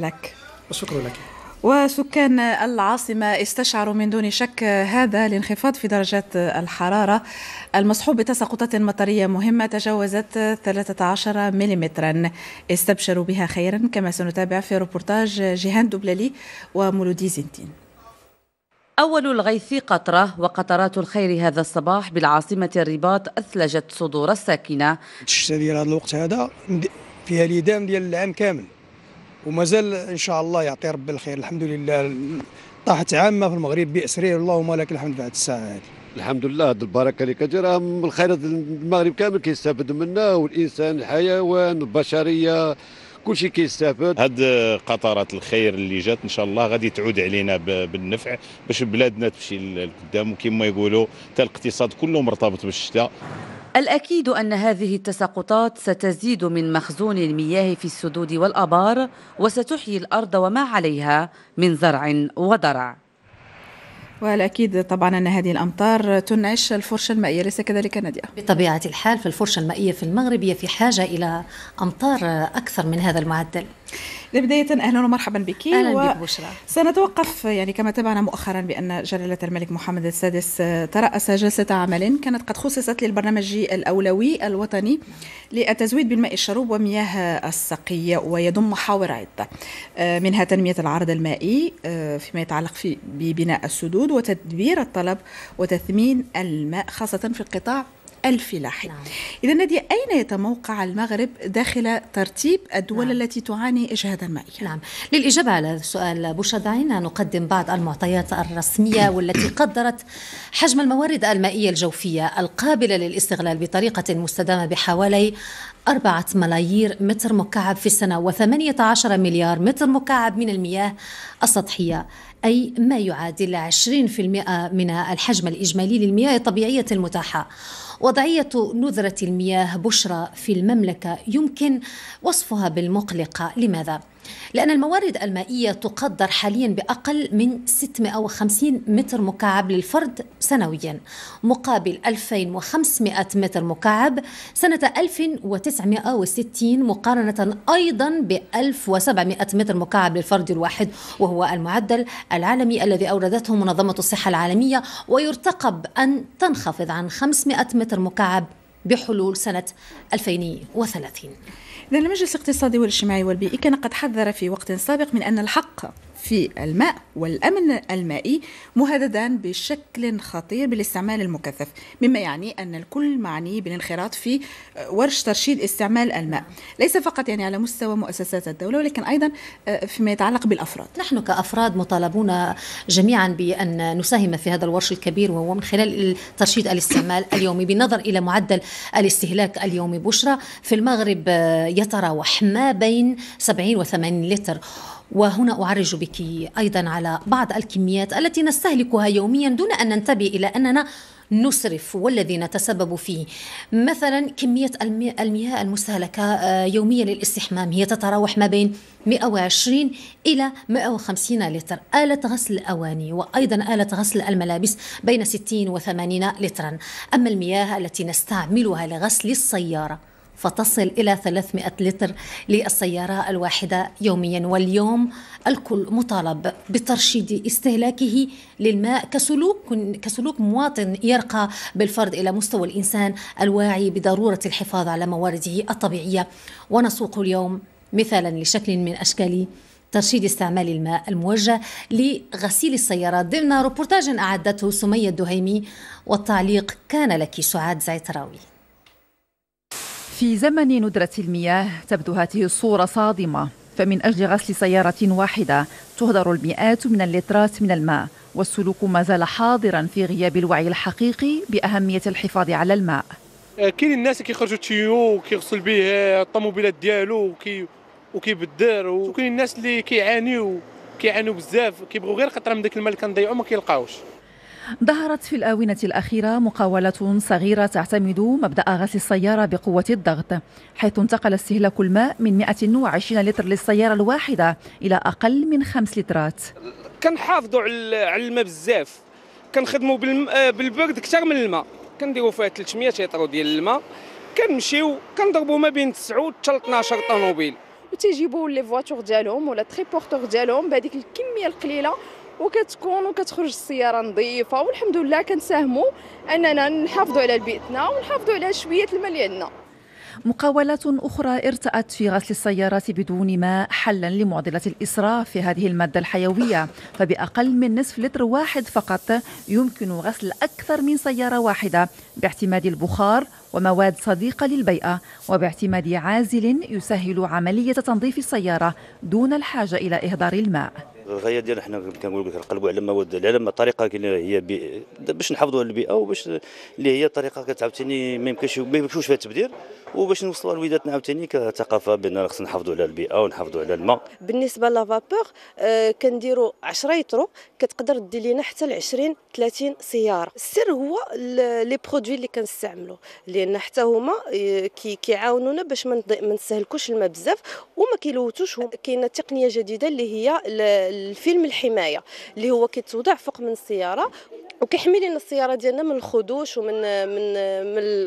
لك وشكرا لك وسكان العاصمة استشعروا من دون شك هذا الانخفاض في درجات الحرارة المصحوب بتساقطات مطرية مهمة تجاوزت 13 ملم استبشروا بها خيرا كما سنتابع في روبورتاج جيهان دوبلالي ومولودي زنتين أول الغيث قطرة وقطرات الخير هذا الصباح بالعاصمة الرباط أثلجت صدور الساكنة الشتاء ديال هذا الوقت هذا فيها ليدام ديال العام كامل ومازال ان شاء الله يعطي ربي الخير الحمد لله طاحت عامه في المغرب باسرير اللهم لك الحمد بعد الساعه هذه الحمد لله هذه البركه اللي كتجي راه الخيرات المغرب كامل كيستافد منها والانسان الحيوان البشريه كل شيء كيستافد هاد قطرات الخير اللي جات ان شاء الله غادي تعود علينا بالنفع باش بلادنا تمشي لقدام وكما يقولوا حتى الاقتصاد كله مرتبط بالشتاء الأكيد أن هذه التساقطات ستزيد من مخزون المياه في السدود والأبار وستحيي الأرض وما عليها من زرع وضرع والأكيد طبعا أن هذه الأمطار تنعش الفرشة المائية ليس كذلك نادية بطبيعة الحال فالفرشة المائية في المغرب هي في حاجة إلى أمطار أكثر من هذا المعدل لبداية أهلا ومرحبا بك أهلا و... بك بشرى سنتوقف يعني كما تابعنا مؤخرا بأن جلالة الملك محمد السادس ترأس جلسة عمل كانت قد خصصت للبرنامج الأولوي الوطني للتزويد بالماء الشروب ومياه السقي ويضم محاور عدة آه، منها تنمية العرض المائي آه، فيما يتعلق في ببناء السدود وتدبير الطلب وتثمين الماء خاصة في القطاع ألف نعم. إذا نادية أين يتموقع المغرب داخل ترتيب الدول نعم. التي تعاني إجهادا مائيا نعم للإجابة على السؤال دعينا نقدم بعض المعطيات الرسمية والتي قدرت حجم الموارد المائية الجوفية القابلة للاستغلال بطريقة مستدامة بحوالي أربعة ملايير متر مكعب في السنة و18 مليار متر مكعب من المياه السطحية أي ما يعادل 20% من الحجم الإجمالي للمياه الطبيعية المتاحة وضعية نذرة المياه بشرى في المملكة يمكن وصفها بالمقلقة لماذا؟ لأن الموارد المائية تقدر حاليا بأقل من 650 متر مكعب للفرد سنويا مقابل 2500 متر مكعب سنة 1960 مقارنة أيضا ب 1700 متر مكعب للفرد الواحد وهو المعدل العالمي الذي أوردته منظمة الصحة العالمية ويرتقب أن تنخفض عن 500 متر مكعب بحلول سنة 2030 إذا المجلس الاقتصادي والاجتماعي والبيئي كان قد حذر في وقت سابق من أن الحق في الماء والأمن المائي مهددا بشكل خطير بالاستعمال المكثف مما يعني أن الكل معني بالانخراط في ورش ترشيد استعمال الماء ليس فقط يعني على مستوى مؤسسات الدولة ولكن أيضا آه، فيما يتعلق بالأفراد نحن كأفراد مطالبون جميعا بأن نساهم في هذا الورش الكبير وهو من خلال ترشيد الاستعمال اليومي بالنظر إلى معدل الاستهلاك اليومي بشرى في المغرب آه، يتراوح ما بين 70 و 80 لتر وهنا أعرج بك أيضا على بعض الكميات التي نستهلكها يوميا دون أن ننتبه إلى أننا نسرف والذي نتسبب فيه مثلا كمية المياه المستهلكة آه، يوميا للاستحمام هي تتراوح ما بين 120 إلى 150 لتر آلة غسل الأواني وأيضا آلة غسل الملابس بين 60 و 80 لترا أما المياه التي نستعملها لغسل السيارة فتصل إلى 300 لتر للسيارة الواحدة يوميا واليوم الكل مطالب بترشيد استهلاكه للماء كسلوك كسلوك مواطن يرقى بالفرد إلى مستوى الإنسان الواعي بضرورة الحفاظ على موارده الطبيعية ونسوق اليوم مثالا لشكل من أشكال ترشيد استعمال الماء الموجه لغسيل السيارات ضمن روبورتاج أعدته سمية الدهيمي والتعليق كان لك سعاد زعتراوي في زمن ندرة المياه تبدو هذه الصورة صادمة فمن أجل غسل سيارة واحدة تهدر المئات من اللترات من الماء والسلوك ما زال حاضرا في غياب الوعي الحقيقي بأهمية الحفاظ على الماء آه، كاين الناس كيخرجوا تيو وكيغسل به الطوموبيلات ديالو وكي وكيبدر وكاين الناس اللي كيعانيو كيعانيو بزاف كيبغوا غير قطره من داك الماء اللي كنضيعو ما كيلقاوش ظهرت في الآونة الأخيرة مقاولة صغيرة تعتمد مبدأ غسل السيارة بقوة الضغط حيث انتقل استهلاك الماء من 120 لتر للسيارة الواحدة إلى أقل من 5 لترات كنحافظوا على الماء بزاف كنخدموا آه، بالبرد اكثر من الماء كنديروا فيها 300 لتر ديال الماء كنمشيو كنضربوا ما بين 9 و 12 طنوبيل وتيجيبوا لي فواتور ديالهم ولا تري بورتور ديالهم بهذيك الكميه القليله وكتكون وكتخرج السياره نظيفه والحمد لله كنساهموا اننا نحافظوا على بيئتنا ونحافظوا على شويه الماء اللي عندنا مقاولات أخرى ارتأت في غسل السيارات بدون ماء حلا لمعضلة الإسراف في هذه المادة الحيوية فبأقل من نصف لتر واحد فقط يمكن غسل أكثر من سيارة واحدة باعتماد البخار ومواد صديقة للبيئة وباعتماد عازل يسهل عملية تنظيف السيارة دون الحاجة إلى إهدار الماء الغايه ديالنا حنا كنقول لك نقلبوا على مواد العلم طريقه هي باش نحافظوا على البيئه وباش اللي هي طريقه كتعاوتاني ما يمكنش ما يمكنش فيها التبذير وباش نوصلوا لوليداتنا عاوتاني كثقافه بان خصنا نحافظوا على البيئه ونحافظوا على الماء بالنسبه لافابور آه كنديروا 10 يترو كتقدر دير لينا حتى ل 20 30 سياره السر هو لي برودوي اللي كنستعملوا لان حتى هما آه، كيعاونونا باش ما نسهلكوش الماء بزاف وما كيلوتوش كاينه تقنيه جديده اللي هي الفيلم الحمايه اللي هو كيتوضع فوق من السياره وكيحمي لنا السياره ديالنا من الخدوش ومن من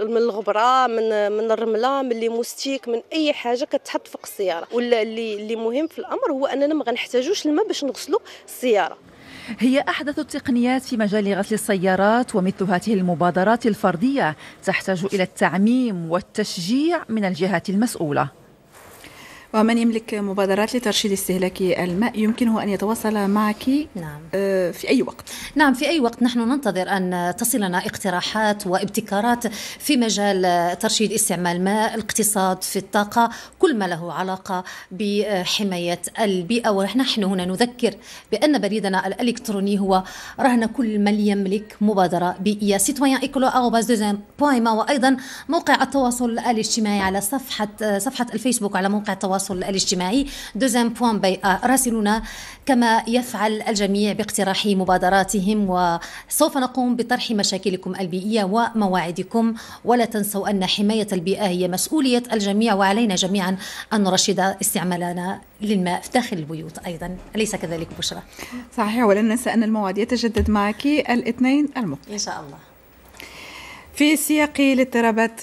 من, الغبره من من الرمله من اللي موستيك من اي حاجه كتحط فوق السياره ولا اللي اللي مهم في الامر هو اننا ما غنحتاجوش الماء باش نغسلوا السياره هي أحدث التقنيات في مجال غسل السيارات ومثل هذه المبادرات الفردية تحتاج إلى التعميم والتشجيع من الجهات المسؤولة ومن يملك مبادرات لترشيد استهلاك الماء يمكنه أن يتواصل معك نعم. آه، في أي وقت نعم في أي وقت نحن ننتظر أن تصلنا اقتراحات وابتكارات في مجال ترشيد استعمال الماء الاقتصاد في الطاقة كل ما له علاقة بحماية البيئة ونحن هنا نذكر بأن بريدنا الإلكتروني هو رهن كل من يملك مبادرة بيئية سيتويان إيكولو وأيضا موقع التواصل الاجتماعي على صفحة صفحة الفيسبوك على موقع التواصل التواصل الاجتماعي دوزام بوان بي راسلونا كما يفعل الجميع باقتراح مبادراتهم وسوف نقوم بطرح مشاكلكم البيئية ومواعدكم ولا تنسوا أن حماية البيئة هي مسؤولية الجميع وعلينا جميعا أن نرشد استعمالنا للماء في داخل البيوت أيضا أليس كذلك بشرى؟ صحيح ولن ننسى أن الموعد يتجدد معك الاثنين المقبل إن شاء الله في سياق الاضطرابات